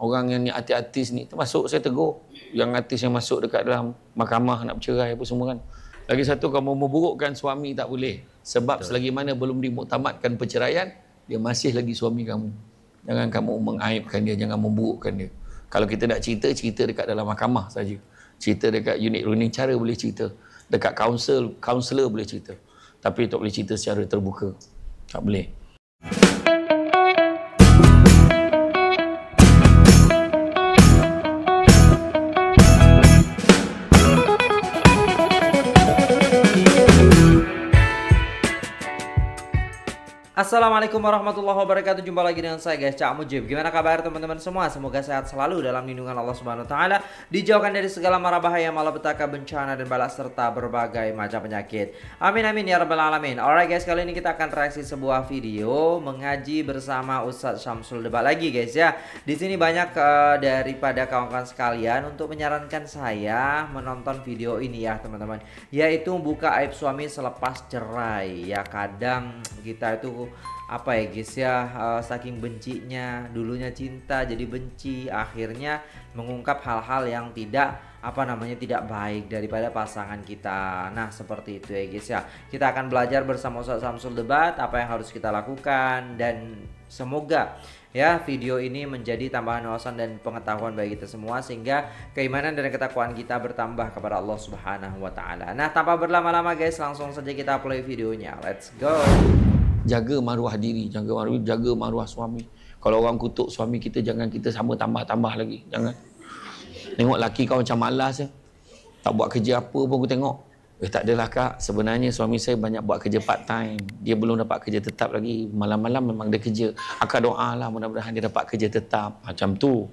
orang yang ni artis-artis ni termasuk saya tegur yang artis yang masuk dekat dalam mahkamah nak bercerai apa semua kan lagi satu kamu memburukkan suami tak boleh sebab Betul. selagi mana belum dimuktamadkan perceraian dia masih lagi suami kamu jangan kamu mengaibkan dia jangan memburukkan dia kalau kita nak cerita cerita dekat dalam mahkamah saja cerita dekat unit running cara boleh cerita dekat kaunsel kaunselor boleh cerita tapi tak boleh cerita secara terbuka tak boleh Assalamualaikum warahmatullahi wabarakatuh. Jumpa lagi dengan saya guys, Cak Mujib. Gimana kabar teman-teman semua? Semoga sehat selalu dalam lindungan Allah Subhanahu wa taala, dijauhkan dari segala mara bahaya, malapetaka, bencana dan balas serta berbagai macam penyakit. Amin amin ya rabbal alamin. Alright guys, kali ini kita akan reaksi sebuah video mengaji bersama Ustadz Syamsul Debat lagi guys ya. Di sini banyak uh, daripada kawan-kawan sekalian untuk menyarankan saya menonton video ini ya, teman-teman. Yaitu buka aib suami selepas cerai. Ya kadang kita itu apa ya guys ya uh, saking bencinya dulunya cinta jadi benci akhirnya mengungkap hal-hal yang tidak apa namanya tidak baik daripada pasangan kita. Nah, seperti itu ya guys ya. Kita akan belajar bersama Ustaz Samsul Debat apa yang harus kita lakukan dan semoga ya video ini menjadi tambahan wawasan dan pengetahuan bagi kita semua sehingga keimanan dan ketakwaan kita bertambah kepada Allah Subhanahu wa taala. Nah, tanpa berlama-lama guys, langsung saja kita play videonya. Let's go. jaga maruah diri jaga maruah jaga maruah suami kalau orang kutuk suami kita jangan kita sama tambah-tambah lagi jangan tengok laki kau macam malas je tak buat kerja apa pun aku tengok eh tak adalah kak sebenarnya suami saya banyak buat kerja part time dia belum dapat kerja tetap lagi malam-malam memang dia kerja akak doa lah mudah-mudahan dia dapat kerja tetap macam tu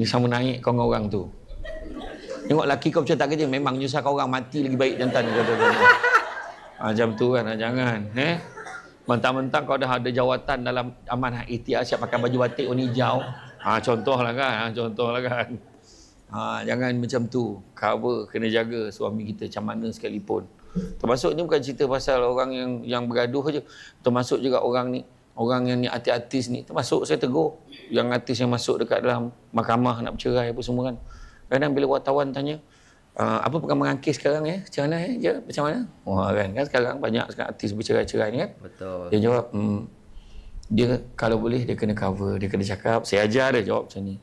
ni sama naik kau dengan orang tu tengok laki kau macam tak kerja memang kau orang mati lagi baik jantan macam tu kan jangan eh Mentang-mentang kau dah ada jawatan dalam amanah ikhtiar siap pakai baju batik warna hijau. Ha, contohlah kan. Ha, contohlah kan. Ha, jangan macam tu. Cover kena jaga suami kita macam mana sekalipun. Termasuk ni bukan cerita pasal orang yang yang bergaduh je. Termasuk juga orang ni. Orang yang ni artis-artis ni. Termasuk saya tegur. Yang artis yang masuk dekat dalam mahkamah nak bercerai apa semua kan. Kadang bila wartawan tanya, Ah, apa perkembangan kes sekarang ya? Eh? Macam mana ya? Eh? Macam mana? Wah kan, kan sekarang banyak sekarang artis bercerai-cerai ni kan? Betul. Dia jawab, hmm, dia kalau boleh dia kena cover, dia kena cakap. Saya ajar dia jawab macam ni.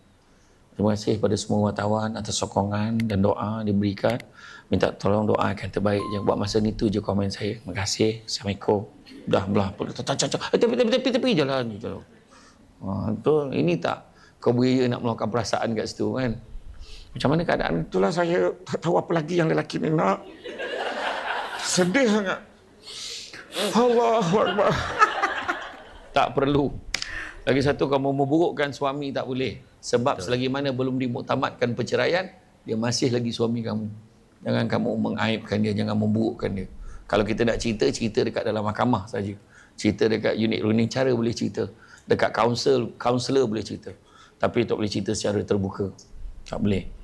Terima kasih kepada semua wartawan atas sokongan dan doa diberikan. Minta tolong doakan terbaik je. Buat masa ni tu je komen saya. Terima kasih. Assalamualaikum. Dah belah. Tapi tapi tapi tapi jalan ni jalan. Ah, ini tak kau beria nak meluangkan perasaan kat situ kan. Macam mana keadaan? Itulah saya tak tahu apa lagi yang lelaki ni nak. Sedih sangat. Allahuakbar. Tak perlu. Lagi satu, kamu memburukkan suami tak boleh. Sebab Betul. selagi mana belum dimutamatkan perceraian, dia masih lagi suami kamu. Jangan kamu mengaibkan dia, jangan memburukkan dia. Kalau kita nak cerita, cerita dekat dalam mahkamah saja. Cerita dekat unit running cara boleh cerita. Dekat kaunsel, kaunselor boleh cerita. Tapi tak boleh cerita secara terbuka. Tak boleh.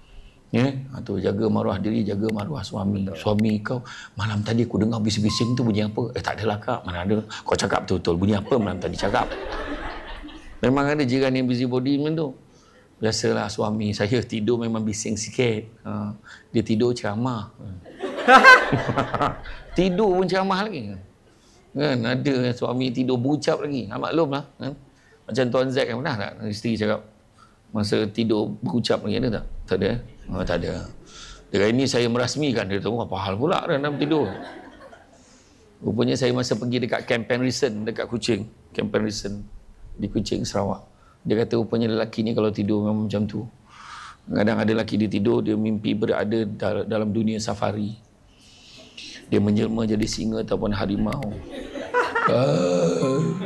Ya, atau ha, jaga maruah diri, jaga maruah suami. Betul. Suami kau, malam tadi aku dengar bising-bising tu bunyi apa? Eh tak adalah kak, mana ada. Kau cakap betul-betul bunyi apa malam tadi cakap. Memang ada jiran yang busy body macam tu. Biasalah suami saya tidur memang bising sikit. Ha, dia tidur ceramah. tidur pun ceramah lagi. Kan, ada suami tidur bucap lagi. Ha, maklum lah. Kan? Macam Tuan Zack yang pernah tak? Isteri cakap. Masa tidur bucap lagi ada tak? Tak ada. Eh? Oh, tak ada. Dekat ini saya merasmikan. Dia tahu apa hal pula Renam tidur. Rupanya saya masa pergi dekat kempen Risen, dekat kucing, Kempen Risen di kucing Sarawak. Dia kata rupanya lelaki ni kalau tidur memang macam tu. Kadang kadang ada lelaki dia tidur, dia mimpi berada dalam dunia safari. Dia menjelma jadi singa ataupun harimau. Hmm.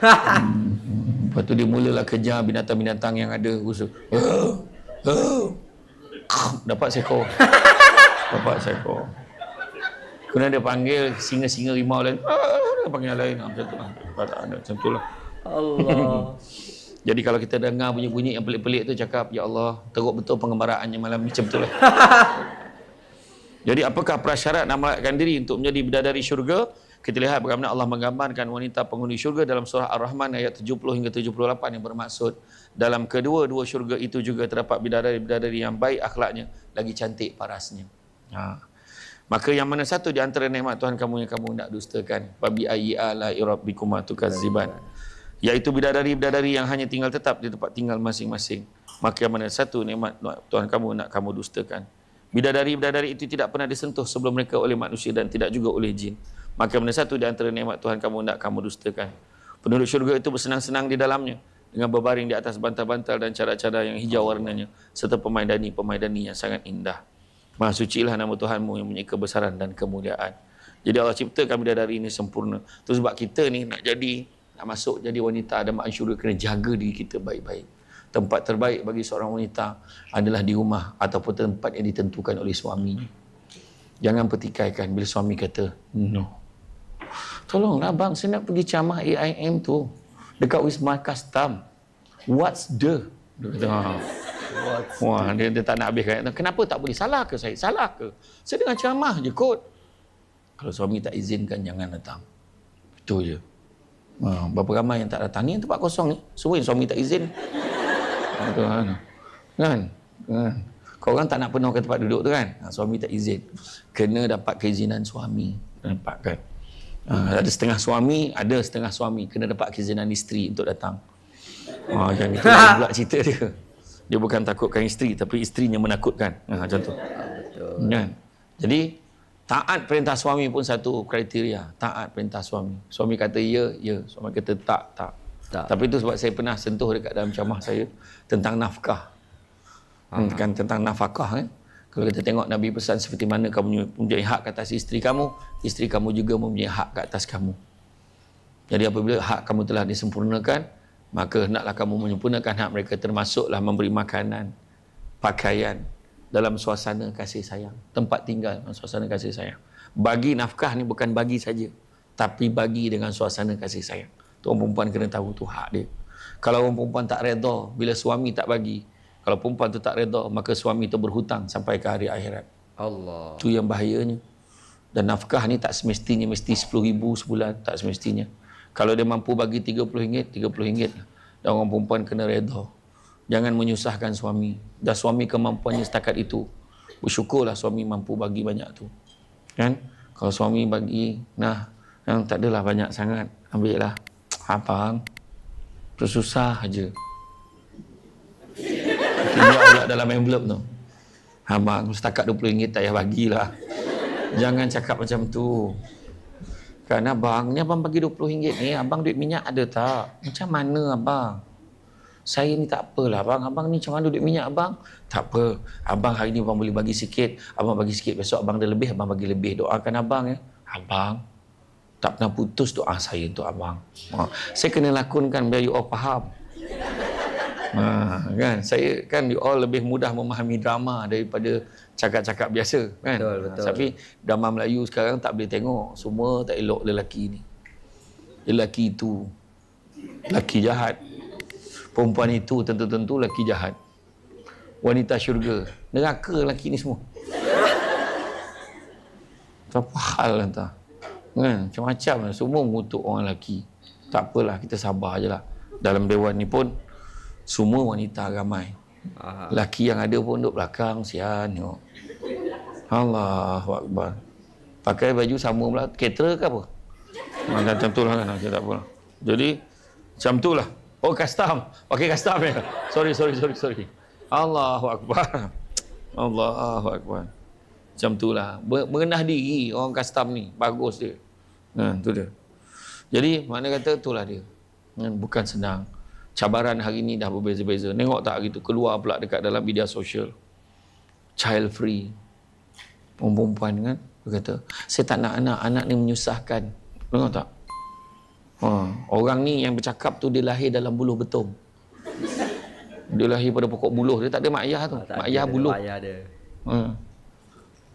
Hmm. Lepas tu dia mulalah kejar binatang-binatang yang ada. Uh, Oh. dapat seko, dapat seko. Kena dia panggil singa-singa rimau lain Ah, dia panggil lain ah, macam tu lah ah, macam tu lah Allah jadi kalau kita dengar bunyi-bunyi yang pelik-pelik tu cakap ya Allah teruk betul pengembaraannya malam ni macam tu lah jadi apakah prasyarat nak melakukan diri untuk menjadi bidadari syurga kita lihat bagaimana Allah menggambarkan wanita penghuni syurga dalam surah Ar-Rahman ayat 70 hingga 78 yang bermaksud dalam kedua-dua syurga itu juga terdapat bidadari-bidadari yang baik akhlaknya, lagi cantik parasnya. Ha. Maka yang mana satu di antara nikmat Tuhan kamu yang kamu nak dustakan? Babi ayi ala irabbikum atukaziban. Iaitu bidadari-bidadari yang hanya tinggal tetap di tempat tinggal masing-masing. Maka yang mana satu nikmat Tuhan kamu nak kamu dustakan? Bidadari-bidadari itu tidak pernah disentuh sebelum mereka oleh manusia dan tidak juga oleh jin. Maka benda satu di antara nikmat Tuhan kamu hendak kamu dustakan. Penduduk syurga itu bersenang-senang di dalamnya dengan berbaring di atas bantal-bantal dan cara-cara yang hijau warnanya serta pemaidani-pemaidani yang sangat indah. Maha suci lah nama Tuhanmu yang punya kebesaran dan kemuliaan. Jadi Allah cipta kami dari ini sempurna. Terus sebab kita ni nak jadi, nak masuk jadi wanita ada mak syurga kena jaga diri kita baik-baik. Tempat terbaik bagi seorang wanita adalah di rumah ataupun tempat yang ditentukan oleh suami. Jangan petikaikan bila suami kata, no. Tolonglah bang, saya nak pergi camah AIM tu. Dekat Wisma Custom. What's the? Dia kata, ha. What's Wah, the? Dia, dia tak nak habiskan. Kenapa tak boleh? Salah ke saya? Salah ke? Saya dengan camah je kot. Kalau suami tak izinkan, jangan datang. Itu je. Ha, berapa ramai yang tak datang? Ni yang tempat kosong ni. Semua yang suami tak izin. Kan? kan? Kan? Kau orang tak nak penuhkan tempat duduk tu kan? Ha, suami tak izin. Kena dapat keizinan suami. Dapatkan. Uh, ada setengah suami, ada setengah suami kena dapat keizinan isteri untuk datang. Ha, yang itu pula cerita dia. Dia bukan takutkan isteri, tapi isterinya menakutkan. Ha, macam tu. Kan? Jadi, taat perintah suami pun satu kriteria. Taat perintah suami. Suami kata ya, ya. Suami kata tak, tak. tak. Tapi itu sebab saya pernah sentuh dekat dalam ceramah saya tentang nafkah. uh Kan, tentang nafkah kan. Kalau kita tengok Nabi pesan seperti mana kamu mempunyai hak ke atas isteri kamu, isteri kamu juga mempunyai hak ke atas kamu. Jadi apabila hak kamu telah disempurnakan, maka hendaklah kamu menyempurnakan hak mereka termasuklah memberi makanan, pakaian dalam suasana kasih sayang, tempat tinggal dalam suasana kasih sayang. Bagi nafkah ni bukan bagi saja, tapi bagi dengan suasana kasih sayang. Tuan perempuan kena tahu tu hak dia. Kalau orang perempuan tak redha bila suami tak bagi, kalau perempuan itu tak redha, maka suami itu berhutang sampai ke hari akhirat. Allah. Itu yang bahayanya. Dan nafkah ni tak semestinya mesti RM10,000 sebulan. Tak semestinya. Kalau dia mampu bagi RM30, RM30. Lah. Dan orang perempuan kena redha. Jangan menyusahkan suami. Dah suami kemampuannya setakat itu. Bersyukurlah suami mampu bagi banyak tu. Kan? Kalau suami bagi, nah, yang tak adalah banyak sangat. Ambillah. Apa? terus susah je. Tengok pula dalam envelope tu Abang setakat RM20 ayah bagilah Jangan cakap macam tu Kan abang ni abang bagi RM20 ni Abang duit minyak ada tak? Macam mana abang? Saya ni tak apalah abang Abang ni macam mana duit minyak abang? Tak apa Abang hari ni abang boleh bagi sikit Abang bagi sikit besok abang ada lebih Abang bagi lebih Doakan abang ya Abang tak pernah putus doa saya untuk abang. Saya kena lakonkan biar you all faham ha, kan saya kan you all lebih mudah memahami drama daripada cakap-cakap biasa kan betul, ah, betul. tapi drama Melayu sekarang tak boleh tengok semua tak elok lelaki ni lelaki itu lelaki jahat perempuan itu tentu-tentu lelaki jahat wanita syurga neraka lelaki ni semua apa hal lah entah kan macam-macam lah. semua mengutuk orang lelaki tak apalah kita sabar je lah dalam dewan ni pun semua wanita ramai. Aha. Laki yang ada pun duduk belakang, sian tengok. Allahuakbar. Pakai baju sama pula, ketera ke apa? Macam, ah, macam tu lah kan, macam tak apa. Lah. Jadi, macam tu lah. Oh, custom. Pakai okay, custom ya. Sorry, sorry, sorry, sorry. Allahuakbar. Allahuakbar. Macam tu lah. Mengenah diri orang custom ni. Bagus dia. Hmm, tu dia. Jadi, mana kata, tu lah dia. Kan, bukan senang cabaran hari ini dah berbeza-beza. Nengok tak gitu keluar pula dekat dalam media sosial. Child free. Perempuan kan? Dia kata, saya tak nak anak. Anak ni menyusahkan. Nengok tak? Ha. Orang ni yang bercakap tu dia lahir dalam buluh betung. Dia lahir pada pokok buluh. Dia tak ada mak ayah tu. Ah, tak mak ayah buluh. Mak ayah dia. Ha.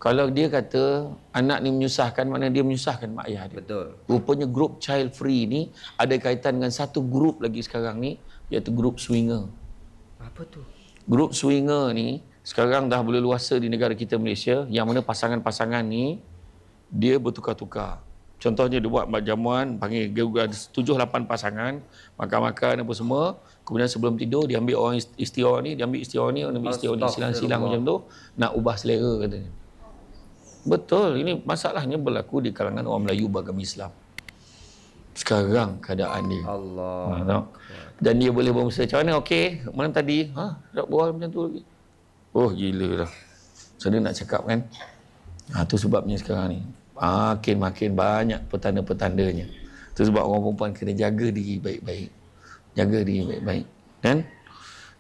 Kalau dia kata anak ni menyusahkan, mana dia menyusahkan mak ayah dia. Betul. Rupanya grup child free ni ada kaitan dengan satu grup lagi sekarang ni iaitu grup swinger. Apa tu? Grup swinger ni sekarang dah boleh luasa di negara kita Malaysia yang mana pasangan-pasangan ni dia bertukar-tukar. Contohnya dia buat jamuan, panggil tujuh lapan pasangan, makan-makan apa semua. Kemudian sebelum tidur dia ambil orang isteri orang ni, dia ambil isteri orang ni, dia ambil isteri orang ni, silang-silang macam tu. Nak ubah selera katanya. Betul, ini masalahnya berlaku di kalangan orang Melayu beragama Islam sekarang keadaan dia. Allah. Ha, ah, tengok. Dan dia boleh bermaksud. macam mana? Okey, malam tadi, ha, tak bual macam tu lagi. Oh, gila lah. So, dia nak cakap kan? Ha, tu sebabnya sekarang ni. Makin-makin banyak petanda-petandanya. Tu sebab orang perempuan kena jaga diri baik-baik. Jaga diri baik-baik. Kan?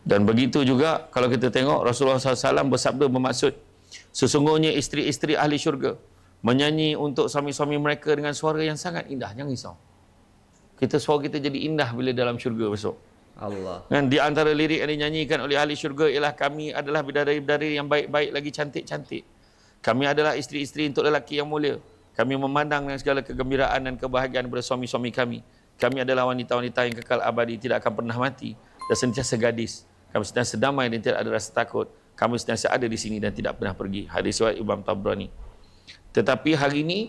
Dan begitu juga, kalau kita tengok, Rasulullah SAW bersabda bermaksud, sesungguhnya isteri-isteri ahli syurga, menyanyi untuk suami-suami mereka dengan suara yang sangat indah. Jangan risau kita suara kita jadi indah bila dalam syurga besok. Allah. Dan di antara lirik yang dinyanyikan oleh ahli syurga ialah kami adalah bidadari-bidadari yang baik-baik lagi cantik-cantik. Kami adalah isteri-isteri untuk lelaki yang mulia. Kami memandang dengan segala kegembiraan dan kebahagiaan pada suami-suami kami. Kami adalah wanita-wanita yang kekal abadi, tidak akan pernah mati dan sentiasa gadis. Kami sentiasa damai dan tidak ada rasa takut. Kami sentiasa ada di sini dan tidak pernah pergi. Hadis riwayat Imam Tabrani. Tetapi hari ini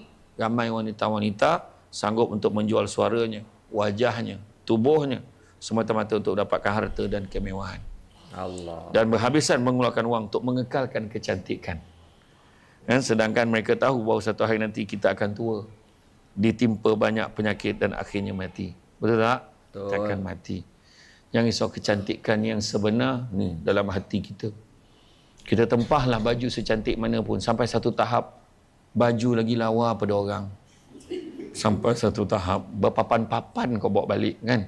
ramai wanita-wanita sanggup untuk menjual suaranya wajahnya, tubuhnya semata-mata untuk dapatkan harta dan kemewahan. Allah. Dan berhabisan mengeluarkan wang untuk mengekalkan kecantikan. Dan eh, sedangkan mereka tahu bahawa satu hari nanti kita akan tua, ditimpa banyak penyakit dan akhirnya mati. Betul tak? Betul. Kita akan mati. Yang risau kecantikan yang sebenar ni dalam hati kita. Kita tempahlah baju secantik mana pun sampai satu tahap baju lagi lawa pada orang sampai satu tahap berpapan-papan kau bawa balik kan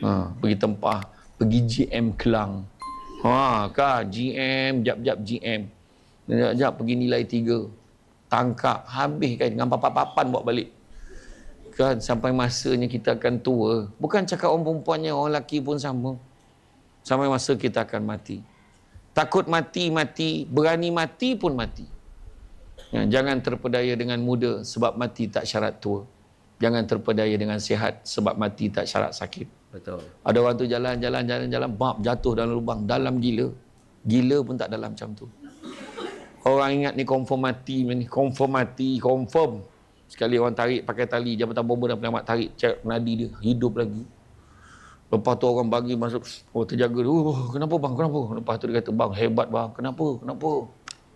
ha, pergi tempah pergi GM Kelang ha kah GM jap-jap GM jap-jap pergi nilai tiga tangkap habis kan dengan papan-papan bawa balik kan sampai masanya kita akan tua bukan cakap orang perempuannya orang lelaki pun sama sampai masa kita akan mati takut mati-mati berani mati pun mati ya, jangan terpedaya dengan muda sebab mati tak syarat tua jangan terpedaya dengan sihat sebab mati tak syarat sakit. Betul. Ada orang tu jalan jalan jalan jalan bab jatuh dalam lubang dalam gila. Gila pun tak dalam macam tu. Orang ingat ni confirm mati ni confirm mati confirm. Sekali orang tarik pakai tali jabatan bomba dan penyelamat tarik cek nadi dia hidup lagi. Lepas tu orang bagi masuk oh terjaga dia. Oh, kenapa bang? Kenapa? Lepas tu dia kata bang hebat bang. Kenapa? Kenapa?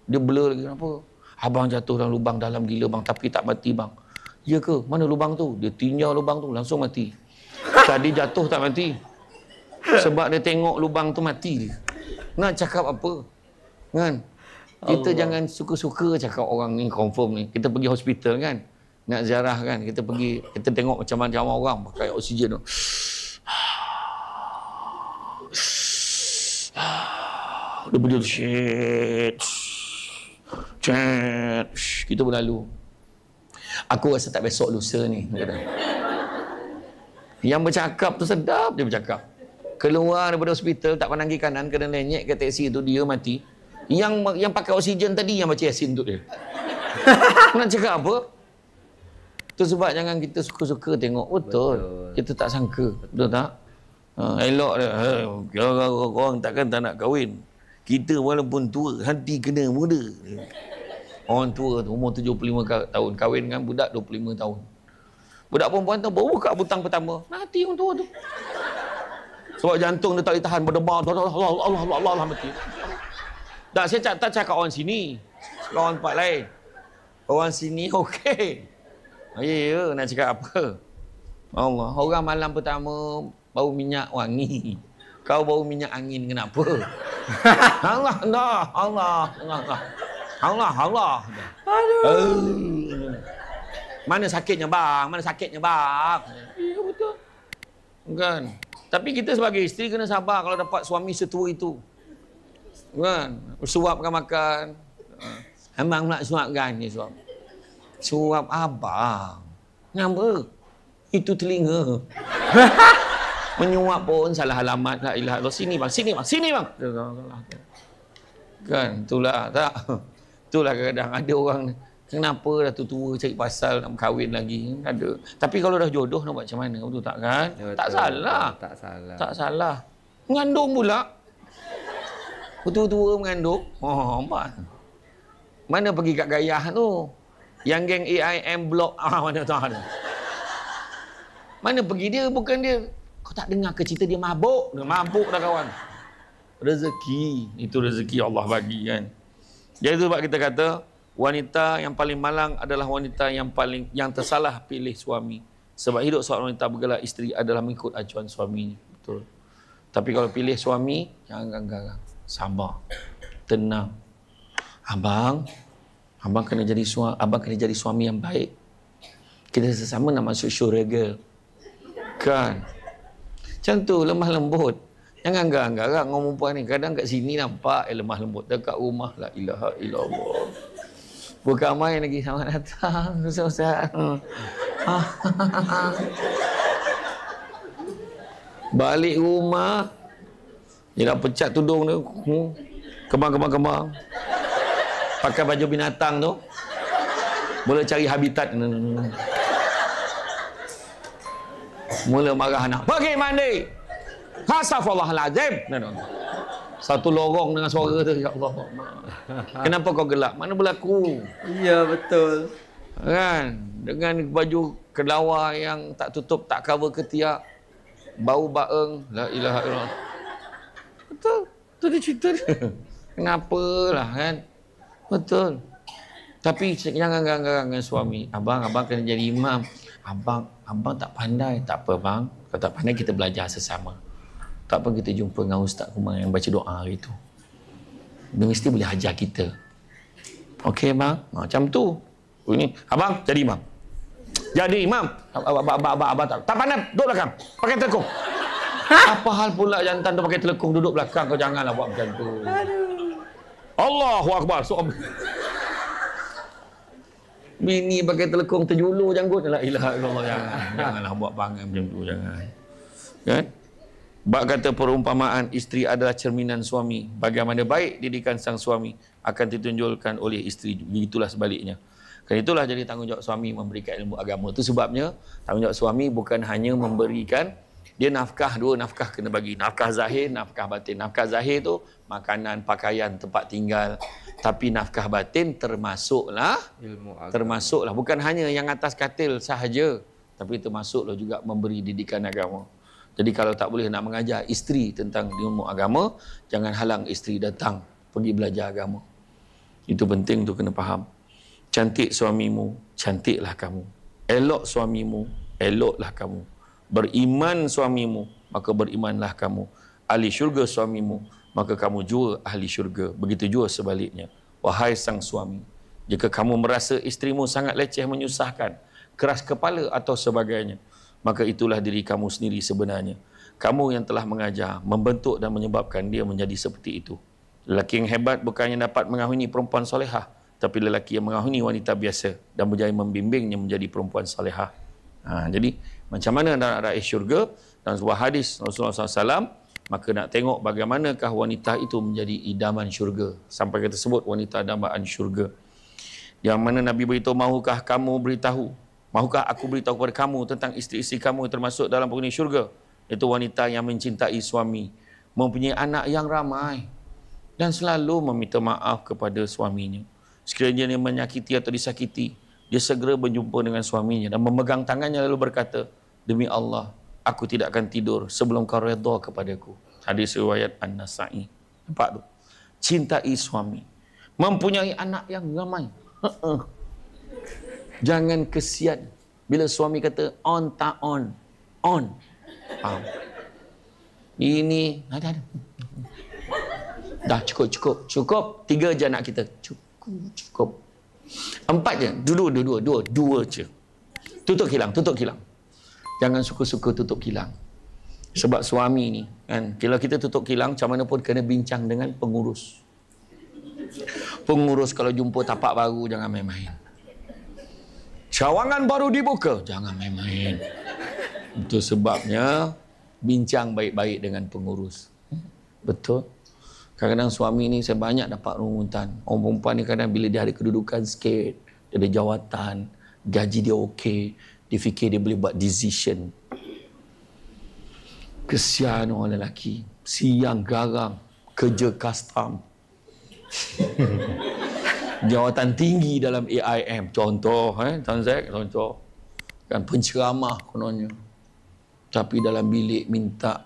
Dia blur lagi kenapa? Abang jatuh dalam lubang dalam gila bang tapi tak mati bang. Ya ke? Mana lubang tu? Dia tinjau lubang tu langsung mati. Tadi jatuh tak mati. Sebab dia tengok lubang tu mati Nak cakap apa? Kan? Kita Allah. jangan suka-suka cakap orang ni confirm ni. Kita pergi hospital kan. Nak ziarah kan. Kita pergi, kita tengok macam mana macam orang pakai oksigen tu. Dia punya shit. Shit. Kita berlalu aku rasa tak besok lusa ni kata. yang bercakap tu sedap dia bercakap keluar daripada hospital tak pandang ke kanan kena lenyek ke teksi tu dia mati yang yang pakai oksigen tadi yang macam Yasin tu dia nak cakap apa tu sebab jangan kita suka-suka tengok betul, kita tak sangka betul, tak ha, elok dia ha, orang takkan tak nak kahwin kita walaupun tua hati kena muda Orang tua umur 75 tahun kahwin dengan budak 25 tahun. Budak perempuan tu baru buka butang pertama, mati orang tua tu. Sebab jantung dia tak tahan berdebar, Allah Allah Allah Allah, Allah, Allah mati. Tak saya tak, tak cakap orang sini. Orang tempat lain. Orang sini okey. Ah, ya ya nak cakap apa? Allah, orang malam pertama bau minyak wangi. Kau bau minyak angin kenapa? Allah, Allah, Allah, Allah. Allah. Allah, Allah. Aduh. Eh. Mana sakitnya bang? Mana sakitnya bang? Ya betul. Kan. Tapi kita sebagai isteri kena sabar kalau dapat suami setua itu. Kan. Suapkan makan. Eh, Emang nak suapkan ni suap. Suap abang. Kenapa? Itu telinga. Menyuap pun salah alamat. La ilaha Allah. Sini bang. Sini bang. Sini bang. Kan. Itulah. Tak. Itulah kadang-kadang ada orang Kenapa dah tua cari pasal nak berkahwin lagi? Ada. Tapi kalau dah jodoh nak buat macam mana? Betul tak kan? Ya, betul. Tak salah. Tak salah. Tak salah. Mengandung pula. Betul tua mengandung. Oh, empat. Mana pergi kat gayah tu? Yang geng AIM blok. ah mana tu ada. Mana pergi dia bukan dia. Kau tak dengar ke cerita dia mabuk? Dia mabuk dah kawan. Rezeki, itu rezeki Allah bagi kan. Jadi sebab kita kata wanita yang paling malang adalah wanita yang paling yang tersalah pilih suami. Sebab hidup seorang wanita bergelar isteri adalah mengikut acuan suaminya. Betul. Tapi kalau pilih suami, jangan garang-garang. Sabar. Tenang. Abang, abang kena jadi suami, abang kena jadi suami yang baik. Kita sesama nak masuk syurga. Kan? Macam tu, lemah lembut. Jangan garang-garang dengan perempuan ni. Kadang kat sini nampak eh, lemah lembut. Dekat rumah la ilaha illallah. Bukan main lagi sama datang. Susah Ustaz. Balik rumah. Dia dah pecat tudung tu, hmm, Kembang-kembang-kembang. Pakai baju binatang tu. Boleh cari habitat. Mula marah anak. Pergi mandi. Hasafallah lazim. Satu lorong dengan suara tu, ya Allah. Kenapa kau gelap? Mana berlaku? Ya, betul. Kan? Dengan baju kelawar yang tak tutup, tak cover ketiak. Bau baeng. La ilaha illallah. Betul. Itu dia cerita dia. Kenapa lah kan? Betul. Tapi jangan ganggu dengan suami. Abang, abang kena jadi imam. Abang, abang tak pandai. Tak apa, bang. Kalau tak pandai, kita belajar sesama tak apa kita jumpa dengan Ustaz Kumar yang baca doa hari tu. Dia mesti boleh hajar kita. Okey, bang? Macam tu. Ini, abang, jadi imam. Jadi imam. Abang, abang, abang, abang, tak, tak pandai, duduk belakang. Pakai telekong. Apa hal pula jantan tu pakai telekong duduk belakang kau janganlah buat macam tu. Aduh. Allahu akbar. So, ab- Bini pakai telekong terjulur janggut. La ilaha illallah jangan. Janganlah buat bangang macam tu jangan. Okay? Bak kata perumpamaan isteri adalah cerminan suami. Bagaimana baik didikan sang suami akan ditunjukkan oleh isteri. Begitulah sebaliknya. Kan itulah jadi tanggungjawab suami memberikan ilmu agama. Itu sebabnya tanggungjawab suami bukan hanya memberikan dia nafkah dua nafkah kena bagi nafkah zahir nafkah batin nafkah zahir itu makanan pakaian tempat tinggal tapi nafkah batin termasuklah ilmu agama. termasuklah bukan hanya yang atas katil sahaja tapi termasuklah juga memberi didikan agama jadi kalau tak boleh nak mengajar isteri tentang ilmu agama, jangan halang isteri datang pergi belajar agama. Itu penting tu kena faham. Cantik suamimu, cantiklah kamu. Elok suamimu, eloklah kamu. Beriman suamimu, maka berimanlah kamu. Ahli syurga suamimu, maka kamu jua ahli syurga. Begitu jua sebaliknya. Wahai sang suami, jika kamu merasa isterimu sangat leceh menyusahkan, keras kepala atau sebagainya, maka itulah diri kamu sendiri sebenarnya. Kamu yang telah mengajar, membentuk dan menyebabkan dia menjadi seperti itu. Lelaki yang hebat bukannya dapat mengahuni perempuan solehah, tapi lelaki yang mengahuni wanita biasa dan berjaya membimbingnya menjadi perempuan solehah. Ha, jadi, macam mana anda nak raih syurga dan sebuah hadis Rasulullah SAW, maka nak tengok bagaimanakah wanita itu menjadi idaman syurga. Sampai kita sebut wanita idaman syurga. Yang mana Nabi beritahu, maukah kamu beritahu Mahukah aku beritahu kepada kamu tentang isteri-isteri kamu termasuk dalam penghuni syurga? Itu wanita yang mencintai suami. Mempunyai anak yang ramai. Dan selalu meminta maaf kepada suaminya. Sekiranya dia menyakiti atau disakiti, dia segera berjumpa dengan suaminya dan memegang tangannya lalu berkata, Demi Allah, aku tidak akan tidur sebelum kau redha kepadaku. Hadis riwayat An-Nasai. Nampak tu? Cintai suami. Mempunyai anak yang ramai. Uh-uh. Jangan kesian bila suami kata on tak on. On. Faham? Ini ada ada. Dah cukup cukup. Cukup tiga je anak kita. Cukup cukup. Empat je. Dua dua dua dua dua, dua je. Tutup kilang, tutup kilang. Jangan suka-suka tutup kilang. Sebab suami ni kan kalau kita tutup kilang macam mana pun kena bincang dengan pengurus. Pengurus kalau jumpa tapak baru jangan main-main. Cawangan baru dibuka. Jangan main-main. Itu sebabnya bincang baik-baik dengan pengurus. Betul. Kadang-kadang suami ni saya banyak dapat rungutan. Orang perempuan ni kadang bila dia ada kedudukan sikit, dia ada jawatan, gaji dia okey, dia fikir dia boleh buat decision. Kesian orang lelaki. Siang garang, kerja custom. jawatan tinggi dalam AIM contoh eh Tan Zek contoh kan penceramah kononnya tapi dalam bilik minta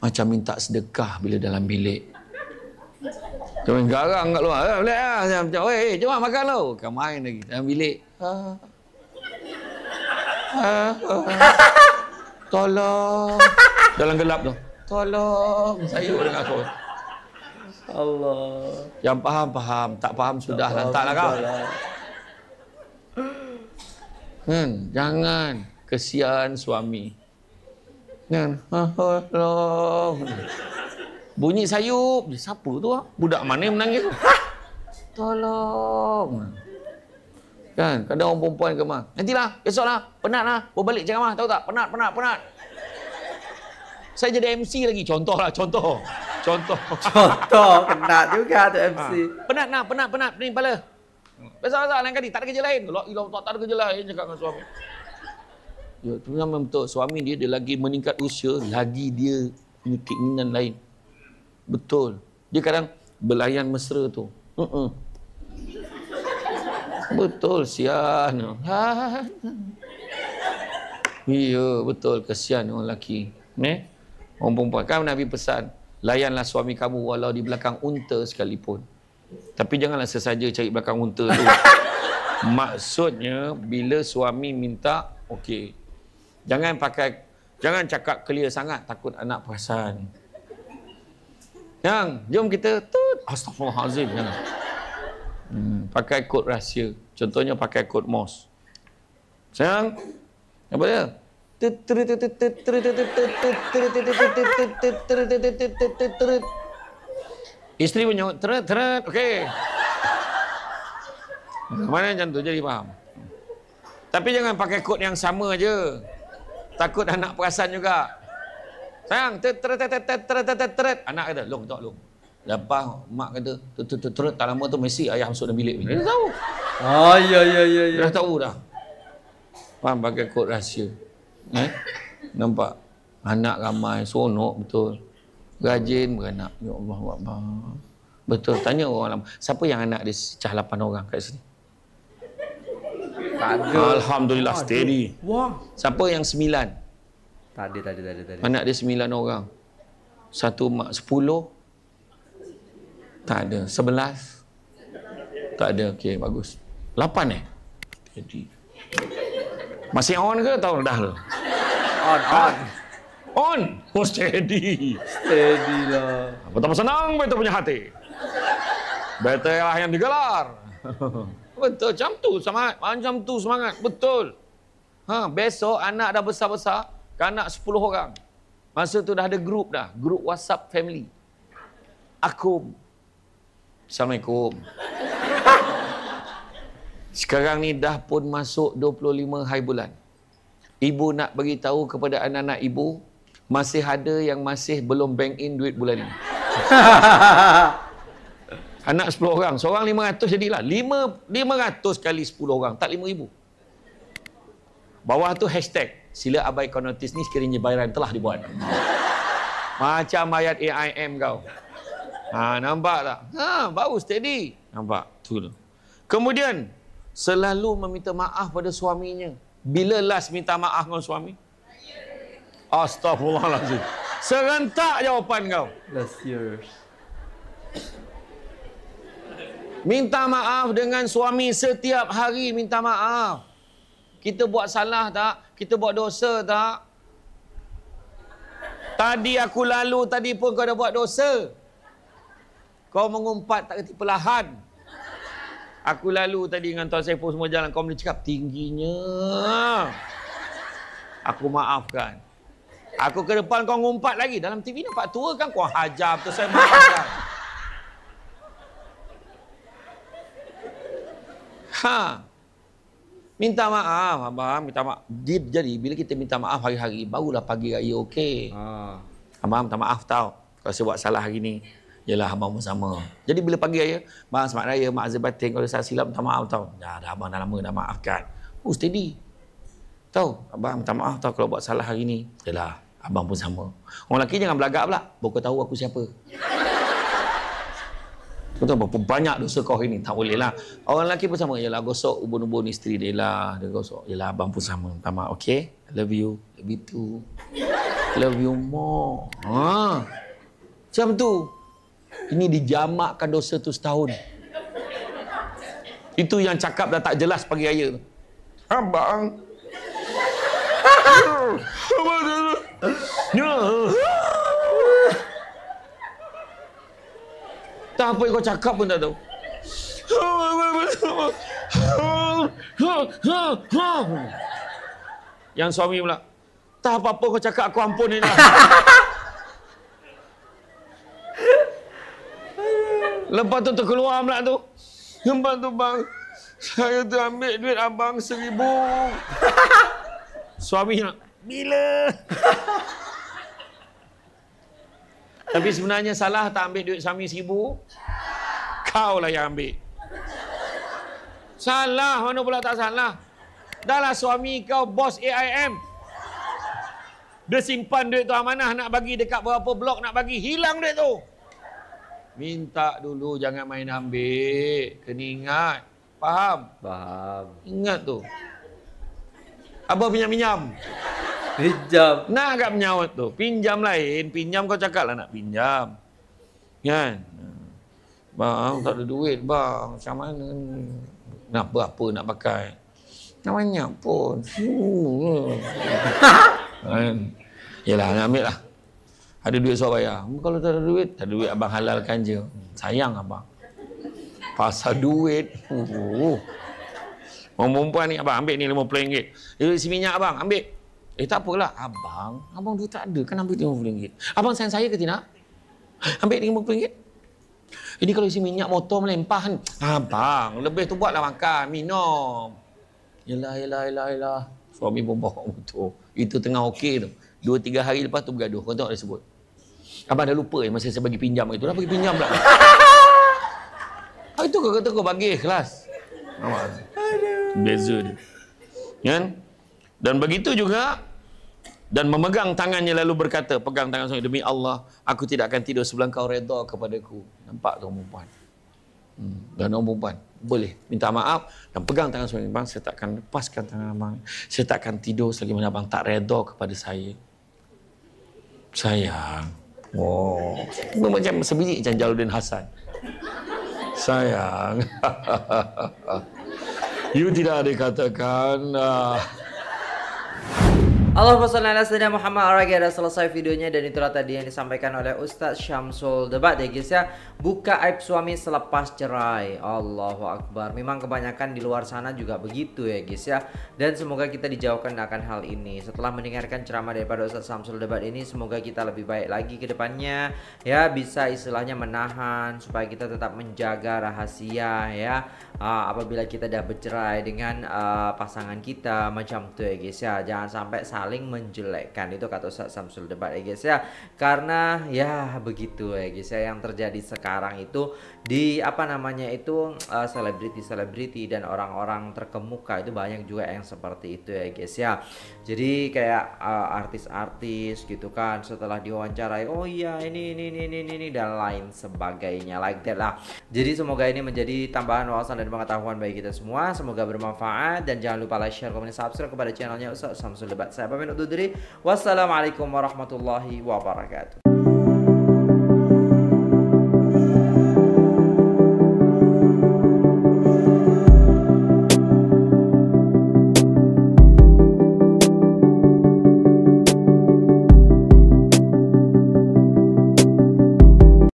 macam minta sedekah bila dalam bilik Cuma garang kat luar. Eh, boleh lah. Macam, macam, cuma ah, makan tau. Bukan main lagi. Dalam bilik. Ha. Ha. Ha. Tolong. Dalam gelap tu. Tolong. Saya dengan kau. Allah. Yang paham paham, tak paham sudah tak kau. Lah. Hmm, jangan kesian suami. Nen, kan? Allah. Ha, ha, ha. Bunyi sayup, siapa tu ah? Budak mana yang menangis? Ha? Tolong. Kan, kadang orang perempuan kemah. Nantilah, esoklah, penatlah. Berbalik jangan mah, tahu tak? Penat, penat, penat. Saya jadi MC lagi. Contoh lah, contoh. Contoh. contoh. Penat juga tu MC. Ha. Penat, nak, penat, penat. ni kepala. Besar-besar lain kali. Tak ada kerja lain. Lok, ilok, tak ada kerja lain. Cakap dengan suami. Ya, tu memang betul. Suami dia, dia lagi meningkat usia, lagi dia punya keinginan lain. Betul. Dia kadang belayan mesra tu. Uh-uh. Betul, sian. Ha. Ya, betul. kasihan orang lelaki. Eh? Orang perempuan kan Nabi pesan Layanlah suami kamu walau di belakang unta sekalipun Tapi janganlah sesaja cari belakang unta tu Maksudnya bila suami minta Okey Jangan pakai Jangan cakap clear sangat takut anak perasan Yang jom kita tut Astagfirullahaladzim ya. hmm, Pakai kod rahsia Contohnya pakai kod MOS Sayang Apa dia? Isteri punya teret teret okay. Mana macam tu jadi faham. Tapi jangan pakai kod yang sama aje. Takut anak perasan juga. Sayang, teret teret teret teret teret Anak kata, "Long tak long." Lepas mak kata, "Teret teret tak lama tu mesti ayah masuk dalam bilik." Dia tahu. Ah, ya ya ya ya. Dah tahu dah. Faham pakai kod rahsia. Eh? Nampak? Anak ramai, seronok betul. Rajin beranak. Ya Allah, Allah. Betul, tanya orang lama. Siapa yang anak dia secah 8 orang kat sini? Tadi. Alhamdulillah, steady. Wah. Siapa yang sembilan? Tak ada, tak ada, tak ada. Anak dia sembilan orang. Satu mak, sepuluh, Tak ada. Sebelas. Tak ada, okey, bagus. lapan eh? Steady. Masih on ke tahun dah? On, on. On. Oh, steady. Steady lah. Betapa senang betul punya hati. Betul lah yang digelar. Betul, macam tu semangat. Macam tu semangat. Betul. Ha, besok anak dah besar-besar. Kanak sepuluh orang. Masa tu dah ada grup dah. Grup WhatsApp family. Akum. Assalamualaikum. Sekarang ni dah pun masuk 25 hari bulan. Ibu nak bagi tahu kepada anak-anak ibu masih ada yang masih belum bank in duit bulan ni. anak 10 orang, seorang 500 jadilah. 5 500 kali 10 orang, tak 5000. Bawah tu hashtag sila abaikan notis ni sekiranya bayaran telah dibuat. Macam ayat AIM kau. Ha, nampak tak? Ha, baru steady. Nampak? Tu. Kemudian, selalu meminta maaf pada suaminya. Bila last minta maaf dengan suami? Astaghfirullahaladzim. Serentak jawapan kau. Last year. Minta maaf dengan suami setiap hari minta maaf. Kita buat salah tak? Kita buat dosa tak? Tadi aku lalu, tadi pun kau dah buat dosa. Kau mengumpat tak kena perlahan. Aku lalu tadi dengan Tuan Saiful semua jalan. Kau boleh cakap tingginya. Aku maafkan. Aku ke depan kau ngumpat lagi. Dalam TV nampak tua kan kau hajar. Betul saya maafkan. Ha. Minta maaf abang, minta maaf. Deep jadi bila kita minta maaf hari-hari barulah pagi raya okey. Ha. Abang minta maaf tau kalau saya buat salah hari ni ialah abang pun sama. Jadi bila pagi raya, bang semak raya, mak azab batin kalau saya silap minta maaf tau. Dah dah abang dah lama dah maafkan. Oh steady. Tahu, abang minta maaf tau kalau buat salah hari ni. Yalah, abang pun sama. Orang lelaki jangan belagak pula. Bukan tahu aku siapa. Kau tahu berapa banyak dosa kau ini Tak boleh lah Orang lelaki pun sama Yalah gosok ubun-ubun isteri dia lah Dia gosok Yalah abang pun sama Pertama okay Love you Love you too Love you more Haa Macam tu ini dijamakkan dosa tu setahun. Itu yang cakap dah tak jelas pagi raya tu. Abang. Abang. Tak apa yang kau cakap pun tak tahu. Yang suami pula. Tak apa-apa kau cakap aku ampun ni dah. Lepas tu terkeluar pula tu. Lepas tu bang, saya tu ambil duit abang seribu. Suami nak, bila? Tapi sebenarnya salah tak ambil duit suami seribu? Kau lah yang ambil. Salah, mana pula tak salah. Dahlah suami kau bos AIM. Dia simpan duit tu amanah nak bagi dekat berapa blok nak bagi. Hilang duit tu. Minta dulu jangan main ambil. Kena ingat. Faham? Faham. Ingat tu. Apa pinjam-pinjam? Pinjam. Nak agak menyawat tu. Pinjam lain. Pinjam kau cakap lah nak pinjam. Kan? Bang, tak ada duit bang. Macam mana ni? Nak apa nak pakai? Nak banyak pun. Kan? Yelah, nak ambil lah. Ada duit suruh bayar. Kalau tak ada duit, tak ada duit abang halalkan je. Sayang abang. Pasal duit. Oh. Orang perempuan ni abang ambil ni RM50. Duit si minyak abang ambil. Eh tak apalah. Abang, abang duit tak ada. Kan ambil RM50. Abang sayang saya ke tidak? Ambil RM50. Ini kalau isi minyak motor melempah kan. Abang, lebih tu buatlah makan, minum. Yelah, yelah, yelah, yelah. Suami pun bawa motor. Itu tengah okey tu. Dua, tiga hari lepas tu bergaduh. Kau tengok dia sebut. Abang dah lupa masa saya bagi pinjam itu. Dah bagi pinjam lah. Hari tu kau kata kau bagi ikhlas. Nampak? Beza dia. Kan? Dan begitu juga dan memegang tangannya lalu berkata, pegang tangan saya demi Allah, aku tidak akan tidur sebelum kau redha kepadaku. Nampak tu perempuan. Hmm. Dan orang perempuan boleh minta maaf dan pegang tangan suami abang, saya takkan lepaskan tangan abang. Saya takkan tidur selagi mana abang tak redha kepada saya. Sayang. Oh, macam sebiji macam Jaludin Hasan. Sayang. you tidak ada katakan uh, ah, Allahumma salli ala sayyidina Muhammad Alright guys, dah selesai videonya dan itulah tadi yang disampaikan oleh Ustaz Syamsul Debat ya guys ya Buka aib suami selepas cerai Allahu Akbar Memang kebanyakan di luar sana juga begitu ya guys ya Dan semoga kita dijauhkan akan hal ini Setelah mendengarkan ceramah daripada Ustaz Syamsul Debat ini Semoga kita lebih baik lagi ke depannya Ya bisa istilahnya menahan Supaya kita tetap menjaga rahasia ya uh, apabila kita dah bercerai dengan uh, pasangan kita macam tu ya guys ya jangan sampai saling menjelekkan itu kata Ustaz Samsul Debat ya guys ya karena ya begitu ya guys ya yang terjadi sekarang itu di apa namanya itu selebriti uh, ah, selebriti dan orang-orang terkemuka itu banyak juga yang seperti itu ya guys ya jadi kayak artis-artis uh, gitu kan setelah diwawancarai oh iya ini ini ini ini ini dan lain sebagainya like that lah jadi semoga ini menjadi tambahan wawasan dan pengetahuan bagi kita semua. Semoga bermanfaat dan jangan lupa like, share, komen, subscribe kepada channelnya Ustaz Samsul Debat. Saya pamit undur diri. Wassalamualaikum warahmatullahi wabarakatuh.